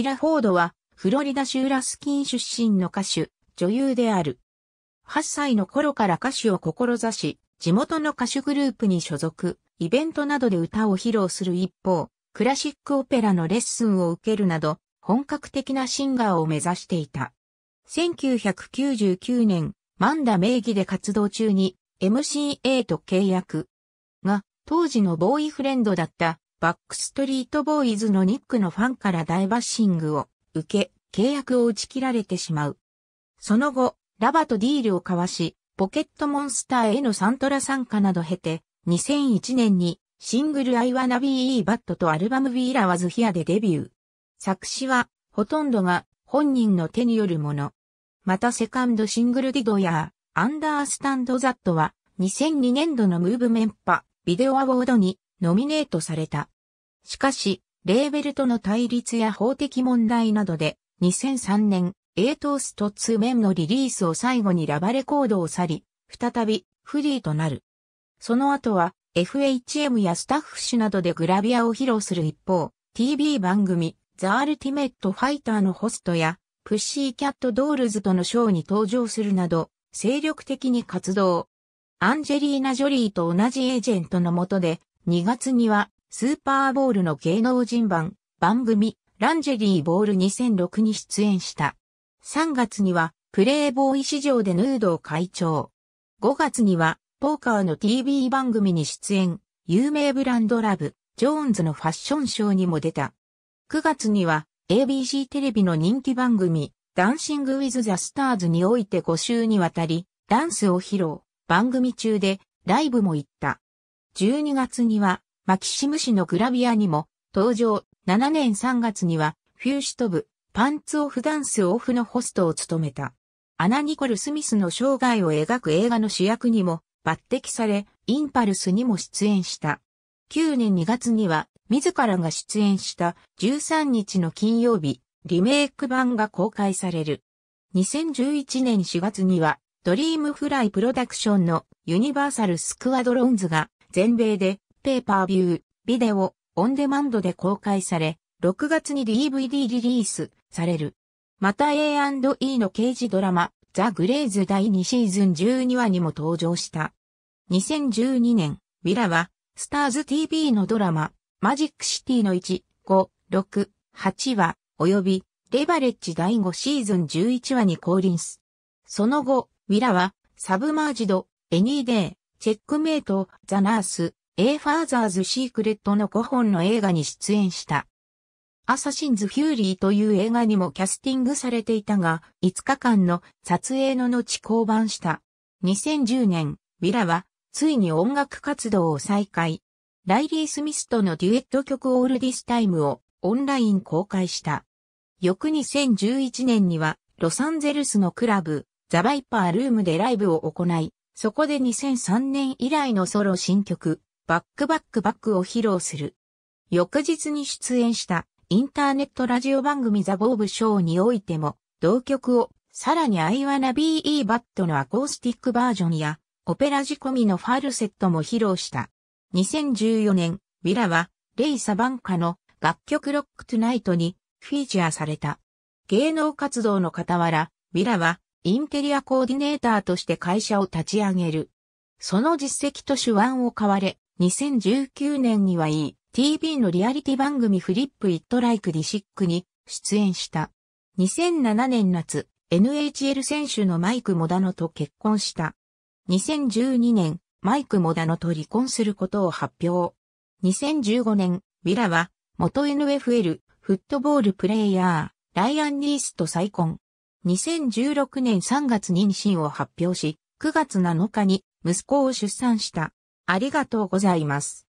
ィラフォードは、フロリダ州ラスキン出身の歌手、女優である。8歳の頃から歌手を志し、地元の歌手グループに所属、イベントなどで歌を披露する一方、クラシックオペラのレッスンを受けるなど、本格的なシンガーを目指していた。1999年、マンダ名義で活動中に MCA と契約が当時のボーイフレンドだったバックストリートボーイズのニックのファンから大バッシングを受け、契約を打ち切られてしまう。その後、ラバとディールを交わし、ポケットモンスターへのサントラ参加など経て、2001年にシングル I Wanna Be b a t とアルバム We Love Here でデビュー。作詞は、ほとんどが本人の手によるもの。またセカンドシングルディドやアンダースタンドザットは2002年度のムーブメンパビデオアワードにノミネートされた。しかし、レーベルとの対立や法的問題などで、2003年、エイトースト2面のリリースを最後にラバレコードを去り、再びフリーとなる。その後は FHM やスタッフ誌などでグラビアを披露する一方、TV 番組ザ・アルティメット・ファイターのホストやプッシーキャット・ドールズとのショーに登場するなど、精力的に活動。アンジェリーナ・ジョリーと同じエージェントのもとで2月には、スーパーボールの芸能人版、番組、ランジェリーボール2006に出演した。3月には、プレイボーイ市場でヌードを会長。5月には、ポーカーの TV 番組に出演、有名ブランドラブ、ジョーンズのファッションショーにも出た。9月には、ABC テレビの人気番組、ダンシング・ウィズ・ザ・スターズにおいて5週にわたり、ダンスを披露、番組中で、ライブも行った。12月には、マキシム氏のグラビアにも登場、7年3月には、フューシュトブ、パンツオフダンスオフのホストを務めた。アナ・ニコル・スミスの生涯を描く映画の主役にも抜擢され、インパルスにも出演した。9年2月には、自らが出演した13日の金曜日、リメイク版が公開される。2011年4月には、ドリームフライプロダクションのユニバーサルスクワドローンズが全米で、ペーパービュー、ビデオ、オンデマンドで公開され、6月に DVD リリースされる。また A&E の刑事ドラマ、ザ・グレイズ第2シーズン12話にも登場した。2012年、ウィラは、スターズ TV のドラマ、マジックシティの1、5、6、8話、及び、レバレッジ第5シーズン11話に降臨す。その後、ウィラは、サブマージド、エニーデー、チェックメイト、ザ・ナース、エイ・ファーザーズ・シークレットの5本の映画に出演した。アサシンズ・フューリーという映画にもキャスティングされていたが、5日間の撮影の後降板した。2010年、ビラは、ついに音楽活動を再開。ライリー・スミスとのデュエット曲オールディスタイムをオンライン公開した。翌2011年には、ロサンゼルスのクラブ、ザ・バイパー・ルームでライブを行い、そこで2003年以来のソロ新曲、バックバックバックを披露する。翌日に出演したインターネットラジオ番組ザ・ボーブ・ショーにおいても、同曲をさらに I wanna be e b a のアコースティックバージョンや、オペラ仕込みのファルセットも披露した。2014年、ウィラは、レイ・サバンカの楽曲ロックトゥナイトにフィーチャーされた。芸能活動の傍ら、ウィラはインテリアコーディネーターとして会社を立ち上げる。その実績と手腕を買われ、2019年には ETV のリアリティ番組フリップイットライクディシックに出演した。2007年夏、NHL 選手のマイク・モダノと結婚した。2012年、マイク・モダノと離婚することを発表。2015年、ウィラは、元 NFL、フットボールプレイヤー、ライアン・ニースと再婚。2016年3月に妊娠を発表し、9月7日に息子を出産した。ありがとうございます。